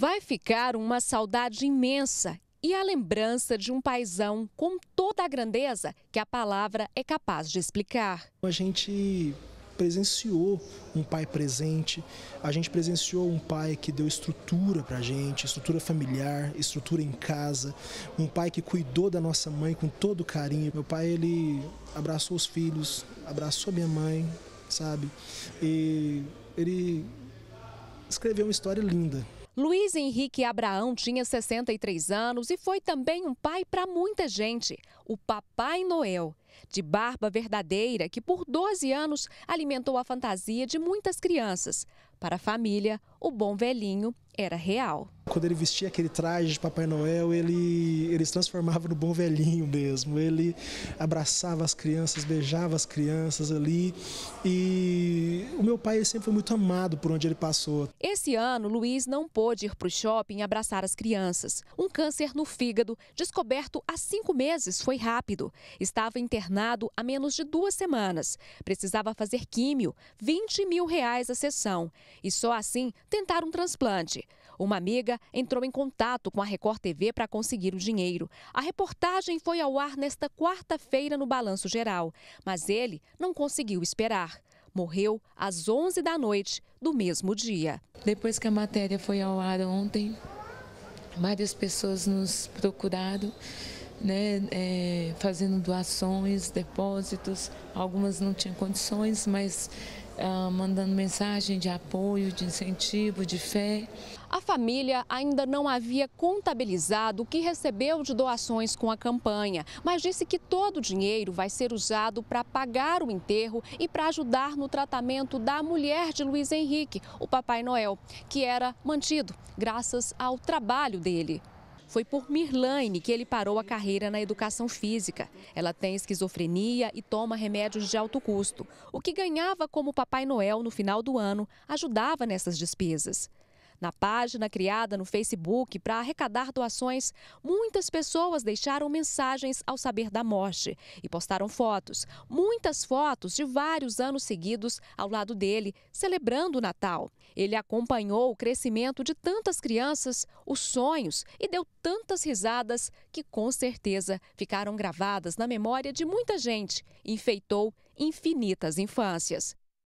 Vai ficar uma saudade imensa e a lembrança de um paisão com toda a grandeza que a palavra é capaz de explicar. A gente presenciou um pai presente, a gente presenciou um pai que deu estrutura para a gente, estrutura familiar, estrutura em casa, um pai que cuidou da nossa mãe com todo carinho. Meu pai ele abraçou os filhos, abraçou minha mãe, sabe? E ele escreveu uma história linda. Luiz Henrique Abraão tinha 63 anos e foi também um pai para muita gente, o Papai Noel, de barba verdadeira que por 12 anos alimentou a fantasia de muitas crianças. Para a família, o bom velhinho era real. Quando ele vestia aquele traje de Papai Noel, ele, ele se transformava no bom velhinho mesmo. Ele abraçava as crianças, beijava as crianças ali e o meu pai sempre foi muito amado por onde ele passou. Esse ano, Luiz não pôde ir para o shopping abraçar as crianças. Um câncer no fígado, descoberto há cinco meses, foi rápido. Estava internado há menos de duas semanas. Precisava fazer químio, 20 mil reais a sessão. E só assim tentar um transplante. Uma amiga entrou em contato com a Record TV para conseguir o dinheiro. A reportagem foi ao ar nesta quarta-feira no Balanço Geral, mas ele não conseguiu esperar morreu às 11 da noite do mesmo dia. Depois que a matéria foi ao ar ontem, várias pessoas nos procuraram, né, é, fazendo doações, depósitos. Algumas não tinham condições, mas ah, mandando mensagem de apoio, de incentivo, de fé. A família ainda não havia contabilizado o que recebeu de doações com a campanha, mas disse que todo o dinheiro vai ser usado para pagar o enterro e para ajudar no tratamento da mulher de Luiz Henrique, o Papai Noel, que era mantido graças ao trabalho dele. Foi por Mirlaine que ele parou a carreira na educação física. Ela tem esquizofrenia e toma remédios de alto custo. O que ganhava como Papai Noel no final do ano ajudava nessas despesas. Na página criada no Facebook para arrecadar doações, muitas pessoas deixaram mensagens ao saber da morte e postaram fotos, muitas fotos de vários anos seguidos ao lado dele, celebrando o Natal. Ele acompanhou o crescimento de tantas crianças, os sonhos e deu tantas risadas que com certeza ficaram gravadas na memória de muita gente. Enfeitou infinitas infâncias.